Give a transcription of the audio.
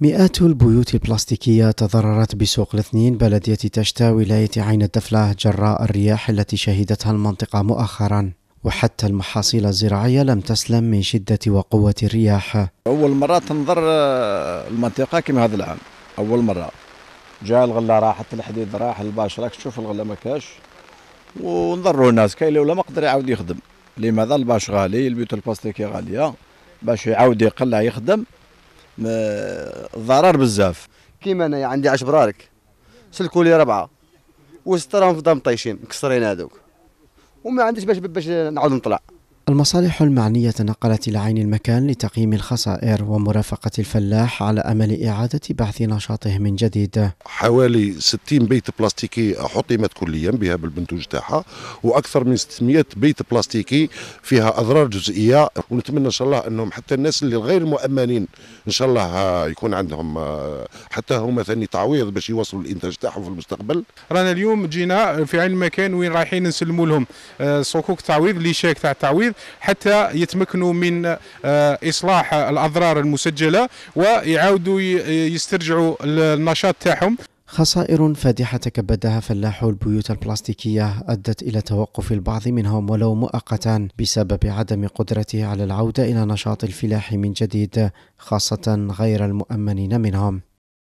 مئات البيوت البلاستيكية تضررت بسوق الاثنين بلدية تشتا ولاية عين الدفلة جراء الرياح التي شهدتها المنطقة مؤخرا وحتى المحاصيل الزراعية لم تسلم من شدة وقوة الرياح أول مرة تنظر آه، المنطقة كما هذا العام أول مرة جاء الغلة راحت الحديد راح الباش راك تشوف الغلة ما كاش ونضروا الناس كاين ولا ما قدر يعاود يخدم لماذا الباش غالي البيوت البلاستيكية غالية باش يعاود يقلع يخدم ضرر بزاف كيما انايا عندي عشر برارك سلكوا لي ربعه وست راهم في مطيشين مكسرين هذوك وما عنديش باش باش نعاود نطلع المصالح المعنية تنقلت إلى عين المكان لتقييم الخسائر ومرافقة الفلاح على أمل إعادة بحث نشاطه من جديد حوالي 60 بيت بلاستيكي حطمت كليا بها بالمنتوج تاعها وأكثر من 600 بيت بلاستيكي فيها أضرار جزئية ونتمنى إن شاء الله أنهم حتى الناس اللي غير مؤمنين إن شاء الله آه، يكون عندهم آه، حتى هما ثاني تعويض باش يوصلوا الإنتاج تاعهم في المستقبل رانا اليوم جينا في عين المكان وين رايحين نسلموا لهم آه، صكوك تعويض لي تاع التعويض حتى يتمكنوا من آه، اصلاح الاضرار المسجله ويعاودوا يسترجعوا النشاط تاعهم خسائر فادحة تكبدها فلاحو البيوت البلاستيكية أدت إلى توقف البعض منهم ولو مؤقتا بسبب عدم قدرته على العودة إلى نشاط الفلاح من جديد خاصة غير المؤمنين منهم